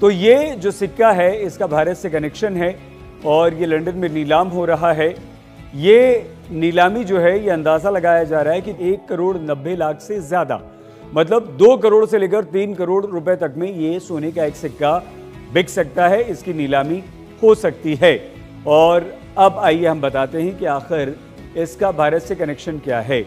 तो ये जो सिक्का है इसका भारत से कनेक्शन है और ये लंदन में नीलाम हो रहा है ये नीलामी जो है ये अंदाज़ा लगाया जा रहा है कि एक करोड़ नब्बे लाख से ज़्यादा मतलब दो करोड़ से लेकर तीन करोड़ रुपए तक में ये सोने का एक सिक्का बिक सकता है इसकी नीलामी हो सकती है और अब आइए हम बताते हैं कि आखिर इसका भारत से कनेक्शन क्या है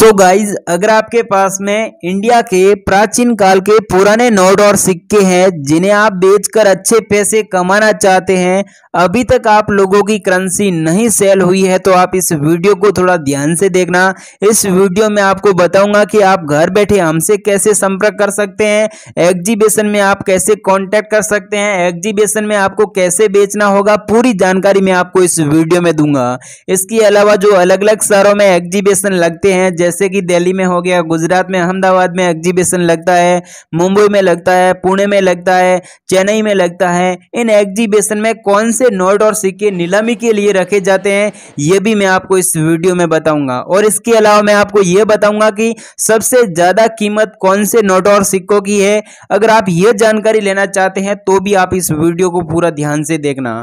सो so गाइज अगर आपके पास में इंडिया के प्राचीन काल के पुराने नोट और सिक्के हैं जिन्हें आप बेचकर अच्छे पैसे कमाना चाहते हैं अभी तक आप लोगों की करेंसी नहीं सेल हुई है तो आप इस वीडियो को थोड़ा ध्यान से देखना इस वीडियो में आपको बताऊंगा कि आप घर बैठे हमसे कैसे संपर्क कर सकते हैं एग्जीबिशन में आप कैसे कॉन्टैक्ट कर सकते हैं एग्जीबिशन में आपको कैसे बेचना होगा पूरी जानकारी मैं आपको इस वीडियो में दूंगा इसके अलावा जो अलग अलग शहरों में एग्जीबिशन लगते हैं जैसे कि दिल्ली में हो गया गुजरात में अहमदाबाद में एग्जीबिशन लगता है मुंबई में लगता है पुणे में लगता है चेन्नई में लगता है इन एग्जीबिशन में कौन से नोट और सिक्के नीलामी के लिए रखे जाते हैं ये भी मैं आपको इस वीडियो में बताऊंगा और इसके अलावा मैं आपको ये बताऊंगा कि सबसे ज़्यादा कीमत कौन से नोट और सिक्कों की है अगर आप ये जानकारी लेना चाहते हैं तो भी आप इस वीडियो को पूरा ध्यान से देखना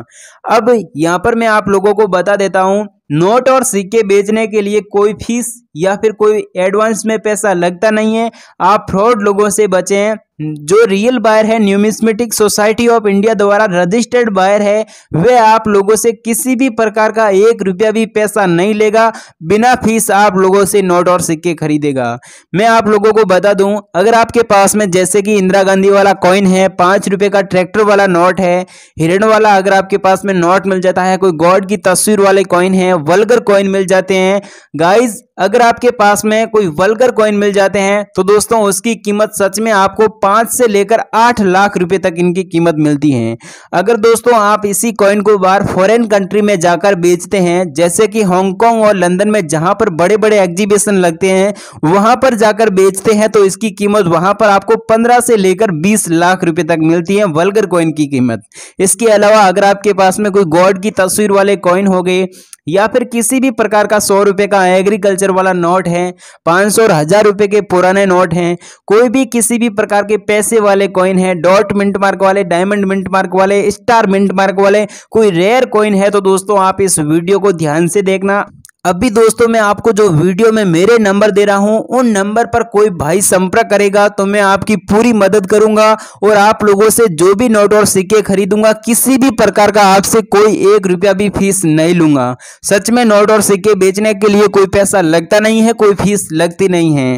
अब यहाँ पर मैं आप लोगों को बता देता हूँ नोट और सिक्के बेचने के लिए कोई फीस या फिर कोई एडवांस में पैसा लगता नहीं है आप फ्रॉड लोगों से बचें जो रियल बायर है न्यूमिस्मेटिक सोसाइटी ऑफ इंडिया द्वारा रजिस्टर्ड बायर है वह आप लोगों से किसी भी प्रकार का एक रुपया भी पैसा नहीं लेगा बिना फीस आप लोगों से नोट और सिक्के खरीदेगा मैं आप लोगों को बता दूं अगर आपके पास में जैसे कि इंदिरा गांधी वाला कॉइन है पांच रुपये का ट्रैक्टर वाला नोट है हिरण वाला अगर आपके पास में नोट मिल जाता है कोई गॉड की तस्वीर वाले कॉइन है वलगर कॉइन मिल जाते हैं गाइज अगर आपके पास में कोई वल्गर कॉइन मिल जाते हैं तो दोस्तों उसकी कीमत सच में आपको पांच से लेकर आठ लाख रुपए तक इनकी कीमत मिलती है अगर दोस्तों आप इसी कॉइन को बाहर फॉरेन कंट्री में जाकर बेचते हैं जैसे कि हांगकांग और लंदन में जहां पर बड़े बड़े एग्जीबिशन लगते हैं वहां पर जाकर बेचते हैं तो इसकी कीमत वहां पर आपको पंद्रह से लेकर बीस लाख रुपए तक मिलती है वल्गर कॉइन की कीमत इसके अलावा अगर आपके पास में कोई गॉड की तस्वीर वाले कॉइन हो गए या फिर किसी भी प्रकार का सौ रुपए का एग्रीकल्चर फीचर वाला नोट है पाँच सौ और हज़ार रुपए के पुराने नोट हैं कोई भी किसी भी प्रकार के पैसे वाले कॉइन है डॉट मिंट मार्क वाले डायमंड मिंट मार्क वाले स्टार मिंट मार्क वाले कोई रेयर कॉइन है तो दोस्तों आप इस वीडियो को ध्यान से देखना अभी दोस्तों मैं आपको जो वीडियो में मेरे नंबर दे रहा हूं उन नंबर पर कोई भाई संपर्क करेगा तो मैं आपकी पूरी मदद करूंगा और आप लोगों से जो भी नोट और सिक्के खरीदूंगा किसी भी प्रकार का आपसे कोई एक रुपया भी फीस नहीं लूंगा सच में नोट और सिक्के बेचने के लिए कोई पैसा लगता नहीं है कोई फीस लगती नहीं है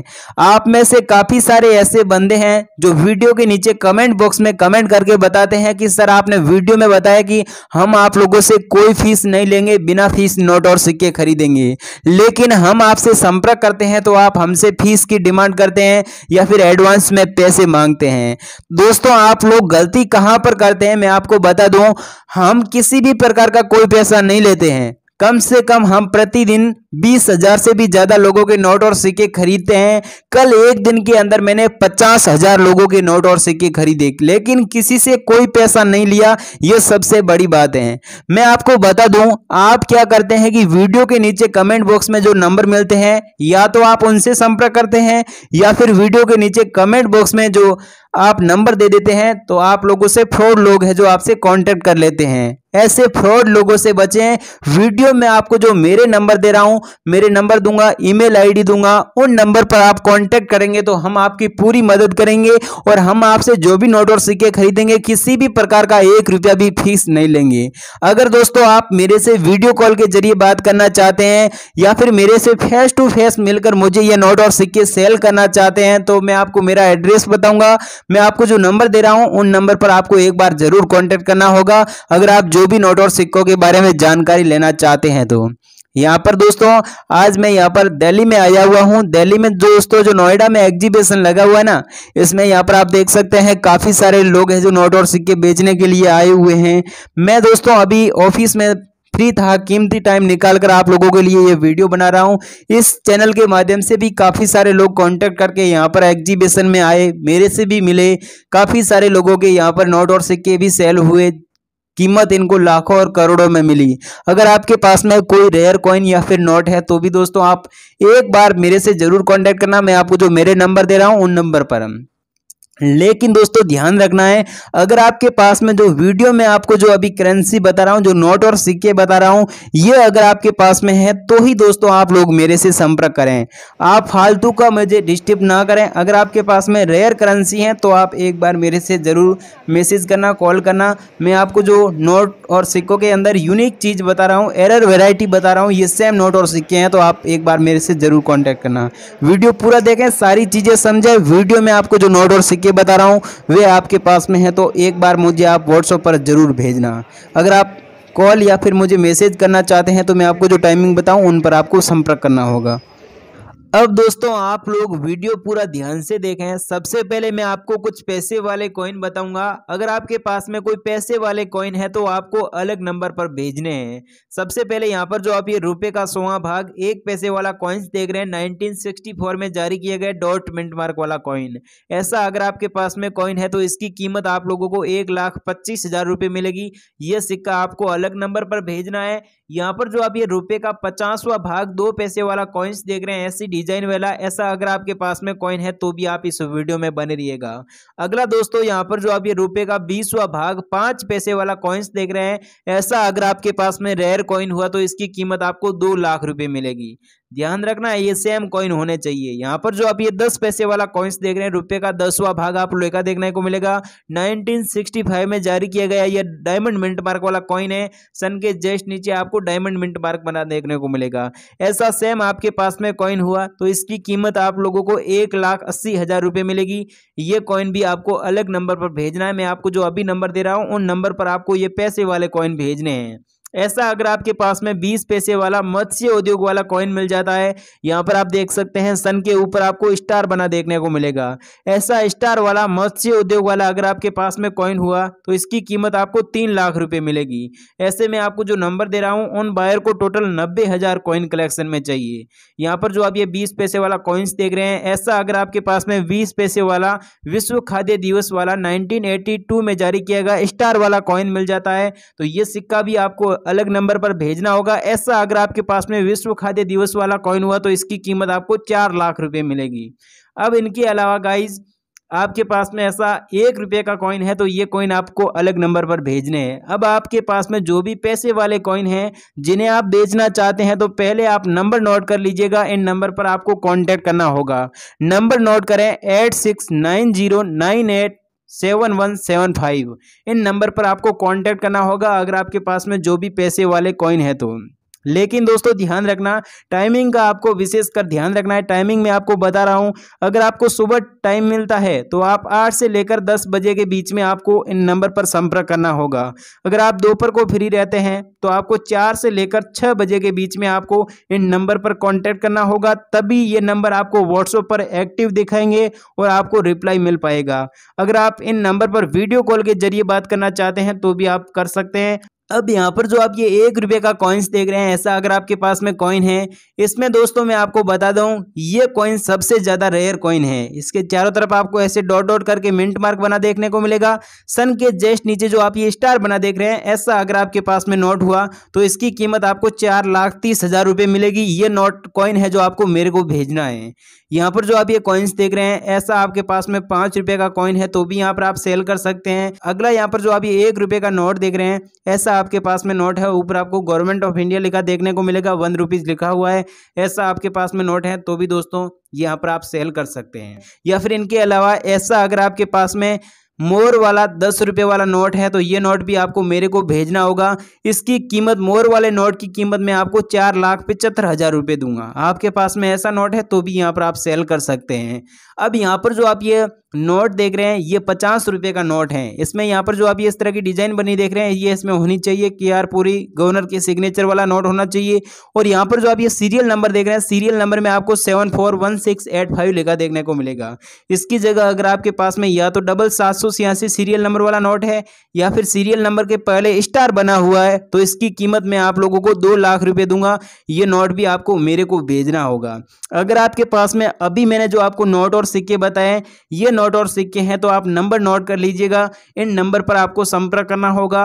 आप में से काफी सारे ऐसे बंदे हैं जो वीडियो के नीचे कमेंट बॉक्स में कमेंट करके बताते हैं कि सर आपने वीडियो में बताया कि हम आप लोगों से कोई फीस नहीं लेंगे बिना फीस नोट और सिक्के खरीदेंगे देंगे लेकिन हम आपसे संपर्क करते हैं तो आप हमसे फीस की डिमांड करते हैं या फिर एडवांस में पैसे मांगते हैं दोस्तों आप लोग गलती कहां पर करते हैं मैं आपको बता दूं हम किसी भी प्रकार का कोई पैसा नहीं लेते हैं कम से कम हम प्रतिदिन बीस हजार से भी ज्यादा लोगों के नोट और सिक्के खरीदते हैं कल एक दिन के अंदर मैंने पचास हजार लोगों के नोट और सिक्के खरीदे लेकिन किसी से कोई पैसा नहीं लिया ये सबसे बड़ी बात है मैं आपको बता दूं आप क्या करते हैं कि वीडियो के नीचे कमेंट बॉक्स में जो नंबर मिलते हैं या तो आप उनसे संपर्क करते हैं या फिर वीडियो के नीचे कमेंट बॉक्स में जो आप नंबर दे देते हैं तो आप लोगों से फ्रॉड लोग हैं जो आपसे कॉन्टेक्ट कर लेते हैं ऐसे फ्रॉड लोगों से बचें वीडियो में आपको जो मेरे नंबर दे रहा हूं मेरे नंबर दूंगा ईमेल आईडी दूंगा उन नंबर पर आप कांटेक्ट करेंगे तो हम आपकी पूरी मदद करेंगे और हम आपसे जो भी नोट और सिक्के खरीदेंगे किसी भी प्रकार का एक रुपया भी फीस नहीं लेंगे अगर दोस्तों आप मेरे से वीडियो कॉल के जरिए बात करना चाहते हैं या फिर मेरे से फेस टू फेस मिलकर मुझे ये नोट और सिक्के सेल करना चाहते हैं तो मैं आपको मेरा एड्रेस बताऊंगा मैं आपको जो नंबर दे रहा हूँ उन नंबर पर आपको एक बार जरूर कॉन्टेक्ट करना होगा अगर आप जो भी नोट और सिक्कों के बारे में जानकारी लेना चाहते हैं तो यहाँ पर दोस्तों आज मैं यहाँ पर दिल्ली में आया हुआ हूँ दिल्ली में दोस्तों जो नोएडा में एग्जीबिशन लगा हुआ है ना इसमें यहाँ पर आप देख सकते हैं काफ़ी सारे लोग हैं जो नोट और सिक्के बेचने के लिए आए हुए हैं मैं दोस्तों अभी ऑफिस में फ्री था कीमती टाइम निकाल कर आप लोगों के लिए ये वीडियो बना रहा हूँ इस चैनल के माध्यम से भी काफ़ी सारे लोग कांटेक्ट करके यहाँ पर एग्जीबिशन में आए मेरे से भी मिले काफ़ी सारे लोगों के यहाँ पर नोट और सिक्के भी सेल हुए कीमत इनको लाखों और करोड़ों में मिली अगर आपके पास में कोई रेयर कॉइन या फिर नोट है तो भी दोस्तों आप एक बार मेरे से ज़रूर कॉन्टेक्ट करना मैं आपको जो मेरे नंबर दे रहा हूँ उन नंबर पर लेकिन दोस्तों ध्यान रखना है अगर आपके पास में जो वीडियो में आपको जो अभी करेंसी बता रहा हूं जो नोट और सिक्के बता रहा हूं ये अगर आपके पास में है तो ही दोस्तों आप लोग मेरे से संपर्क करें आप फालतू का मुझे डिस्टर्ब ना करें अगर आपके पास में रेयर करेंसी है तो आप एक बार मेरे से ज़रूर मैसेज करना कॉल करना मैं आपको जो नोट और सिक्कों के अंदर यूनिक चीज़ बता रहा हूँ एरर वेराइटी बता रहा हूँ ये सेम नोट और सिक्के हैं तो आप एक बार मेरे से ज़रूर कॉन्टैक्ट करना वीडियो पूरा देखें सारी चीज़ें समझें वीडियो में आपको जो नोट और सिक्के के बता रहा हूँ वे आपके पास में है तो एक बार मुझे आप व्हाट्सअप पर ज़रूर भेजना अगर आप कॉल या फिर मुझे मैसेज करना चाहते हैं तो मैं आपको जो टाइमिंग बताऊँ उन पर आपको संपर्क करना होगा अब दोस्तों आप लोग वीडियो पूरा ध्यान से देखें सबसे पहले मैं आपको कुछ पैसे वाले कॉइन बताऊंगा अगर आपके पास में कोई पैसे वाले कॉइन है तो आपको अलग नंबर पर भेजने हैं सबसे पहले यहाँ पर जो आप ये रुपए का सोवा भाग एक पैसे वाला कॉइन्स देख रहे हैं 1964 में जारी किया गया डॉट मिंट मार्क वाला कॉइन ऐसा अगर आपके पास में कॉइन है तो इसकी कीमत आप लोगों को एक लाख पच्चीस हजार रुपये मिलेगी यह सिक्का आपको अलग नंबर पर भेजना है यहाँ पर जो आप ये रुपये का पचासवा भाग दो पैसे वाला कॉइन्स देख रहे हैं ऐसी डिजाइन वाला ऐसा अगर आपके पास में कॉइन है तो भी आप इस वीडियो में बने रहिएगा अगला दोस्तों यहाँ पर जो आप ये रुपए का बीसवा भाग पांच पैसे वाला कॉइन्स देख रहे हैं ऐसा अगर आपके पास में रेयर कॉइन हुआ तो इसकी कीमत आपको दो लाख रुपए मिलेगी ध्यान रखना ये सेम कॉइन होने चाहिए यहाँ पर जो आप ये दस पैसे वाला कॉइन्स देख रहे हैं रुपए का दसवा भाग आप लोहे का देखने को मिलेगा 1965 में जारी किया गया यह डायमंड मिंट मार्क वाला कॉइन है सन के जस्ट नीचे आपको डायमंड मिंट मार्क बना देखने को मिलेगा ऐसा सेम आपके पास में कॉइन हुआ तो इसकी कीमत आप लोगों को एक लाख अस्सी हजार रुपये मिलेगी ये कॉइन भी आपको अलग नंबर पर भेजना है मैं आपको जो अभी नंबर दे रहा हूँ उन नंबर पर आपको ये पैसे वाले कॉइन भेजने हैं ऐसा अगर आपके पास में 20 पैसे वाला मत्स्य उद्योग वाला कॉइन मिल जाता है यहाँ पर आप देख सकते हैं सन के ऊपर आपको स्टार बना देखने को मिलेगा ऐसा स्टार वाला मत्स्य उद्योग वाला अगर आपके पास में कॉइन हुआ तो इसकी कीमत आपको तीन लाख रुपए मिलेगी ऐसे में आपको जो नंबर दे रहा हूँ उन बायर को टोटल नब्बे हज़ार कॉइन कलेक्शन में चाहिए यहाँ पर जो आप ये बीस पैसे वाला कॉइन्स देख रहे हैं ऐसा अगर आपके पास में बीस पैसे वाला विश्व खाद्य दिवस वाला नाइनटीन में जारी किया गया स्टार वाला कॉइन मिल जाता है तो ये सिक्का भी आपको अलग नंबर पर भेजना होगा ऐसा अगर आपके पास में विश्व खाद्य दिवस वाला कॉइन हुआ तो इसकी कीमत आपको चार लाख रुपये मिलेगी अब इनके अलावा गाइज़ आपके पास में ऐसा एक रुपये का कॉइन है तो ये कॉइन आपको अलग नंबर पर भेजने हैं अब आपके पास में जो भी पैसे वाले कॉइन हैं जिन्हें आप बेचना चाहते हैं तो पहले आप नंबर नोट कर लीजिएगा इन नंबर पर आपको कांटेक्ट करना होगा नंबर नोट करें eight six nine zero nine eight seven one seven five इन नंबर पर आपको कांटेक्ट करना होगा अगर आपके पास में जो भी पैसे वाले कॉइन है तो लेकिन दोस्तों ध्यान रखना टाइमिंग का आपको विशेषकर ध्यान रखना है टाइमिंग में आपको बता रहा हूं अगर आपको सुबह टाइम मिलता है तो आप आठ से लेकर दस बजे के बीच में आपको इन नंबर पर संपर्क करना होगा अगर आप दोपहर को फ्री रहते हैं तो आपको चार से लेकर 6 बजे के बीच में आपको इन नंबर पर कॉन्टेक्ट करना होगा तभी ये नंबर आपको व्हाट्सएप पर एक्टिव दिखाएंगे और आपको रिप्लाई मिल पाएगा अगर आप इन नंबर पर वीडियो कॉल के जरिए बात करना चाहते हैं तो भी आप कर सकते हैं अब यहाँ पर जो आप ये एक रुपये का कॉइन्स देख रहे हैं ऐसा अगर आपके पास में कॉइन है इसमें दोस्तों मैं आपको बता दूँ ये कॉइन सबसे ज़्यादा रेयर कॉइन है इसके चारों तरफ आपको ऐसे डॉट डॉट करके मिंट मार्क बना देखने को मिलेगा सन के जस्ट नीचे जो आप ये स्टार बना देख रहे हैं ऐसा अगर आपके पास में नोट हुआ तो इसकी कीमत आपको चार लाख तीस हज़ार रुपये मिलेगी ये नोट कॉइन है जो आपको मेरे को भेजना है यहाँ पर जो आप ये कॉइन्स देख रहे हैं ऐसा आपके पास में पाँच रुपये का कॉइन है तो भी यहाँ पर आप सेल कर सकते हैं अगला यहाँ पर जो आप ये एक रुपये का नोट देख रहे हैं ऐसा आपके पास में नोट है ऊपर आपको गवर्नमेंट ऑफ इंडिया लिखा देखने को मिलेगा वन रुपीज़ लिखा हुआ है ऐसा आपके पास में नोट है तो भी दोस्तों यहाँ पर आप सेल कर सकते हैं या फिर इनके अलावा ऐसा अगर आपके पास में मोर वाला दस रुपये वाला नोट है तो ये नोट भी आपको मेरे को भेजना होगा इसकी कीमत मोर वाले नोट की कीमत मैं आपको चार लाख पचहत्तर हज़ार रुपये दूंगा आपके पास में ऐसा नोट है तो भी यहाँ पर आप सेल कर सकते हैं अब यहाँ पर जो आप ये नोट देख रहे हैं ये पचास रुपये का नोट है इसमें यहाँ पर जो आप ये इस तरह की डिजाइन बनी देख रहे हैं ये इसमें होनी चाहिए के आर पूरी गवर्नर के सिग्नेचर वाला नोट होना चाहिए और यहाँ पर जो आप ये सीरियल नंबर देख रहे हैं सीरियल नंबर में आपको seven four one six eight five लिखा देखने को मिलेगा इसकी जगह अगर आपके पास में या तो डबल सात सौ छियासी सीरियल नंबर वाला नोट है या फिर सीरियल नंबर के पहले स्टार बना हुआ है तो इसकी कीमत मैं आप लोगों को दो लाख रुपये दूंगा ये नोट भी आपको मेरे को भेजना होगा अगर आपके पास में अभी मैंने जो आपको नोट और सिक्के बताए ये नोट और सिक्के हैं तो आप नंबर नोट कर लीजिएगा इन नंबर पर आपको संपर्क करना होगा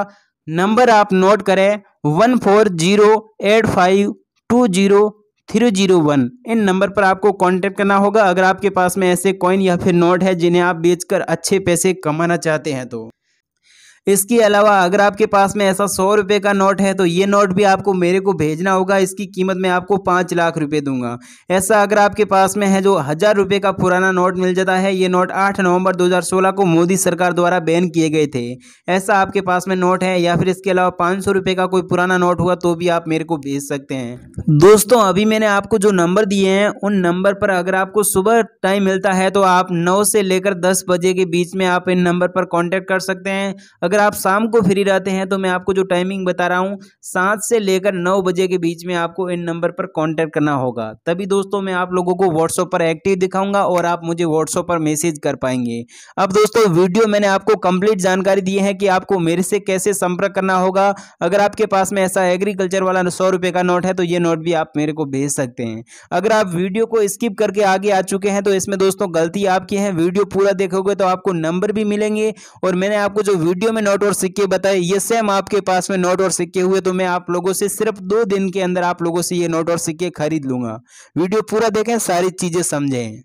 नंबर आप नोट करें one four zero eight five two zero three zero one इन नंबर पर आपको कांटेक्ट करना होगा अगर आपके पास में ऐसे कॉइन या फिर नोट है जिन्हें आप बेचकर अच्छे पैसे कमाना चाहते हैं तो इसके अलावा अगर आपके पास में ऐसा सौ रुपये का नोट है तो ये नोट भी आपको मेरे को भेजना होगा इसकी कीमत मैं आपको पाँच लाख रुपये दूंगा ऐसा अगर आपके पास में है जो हज़ार रुपये का पुराना नोट मिल जाता है ये नोट आठ नवंबर 2016 को मोदी सरकार द्वारा बैन किए गए थे ऐसा आपके पास में नोट है या फिर इसके अलावा पाँच सौ रुपये का कोई पुराना नोट हुआ तो भी आप मेरे को भेज सकते हैं दोस्तों अभी मैंने आपको जो नंबर दिए हैं उन नंबर पर अगर आपको सुबह टाइम मिलता है तो आप नौ से लेकर दस बजे के बीच में आप इन नंबर पर कॉन्टेक्ट कर सकते हैं अगर अगर आप शाम को फ्री रहते हैं तो मैं आपको जो टाइमिंग बता रहा हूँ सात से लेकर नौ बजे के बीच में आपको इन नंबर पर कॉन्टैक्ट करना होगा तभी दोस्तों मैं आप लोगों को व्हाट्सअप पर एक्टिव दिखाऊंगा और आप मुझे व्हाट्सअप पर मैसेज कर पाएंगे अब दोस्तों वीडियो मैंने आपको कंप्लीट जानकारी दी है कि आपको मेरे से कैसे संपर्क करना होगा अगर आपके पास में ऐसा एग्रीकल्चर वाला सौ रुपये का नोट है तो ये नोट भी आप मेरे को भेज सकते हैं अगर आप वीडियो को स्किप करके आगे आ चुके हैं तो इसमें दोस्तों गलती आपकी है वीडियो पूरा देखोगे तो आपको नंबर भी मिलेंगे और मैंने आपको जो वीडियो में नोट और सिक्के बताए ये सेम आपके पास में नोट और सिक्के हुए तो मैं आप लोगों से सिर्फ दो दिन के अंदर आप लोगों से ये नोट और सिक्के खरीद लूंगा वीडियो पूरा देखें सारी चीजें समझें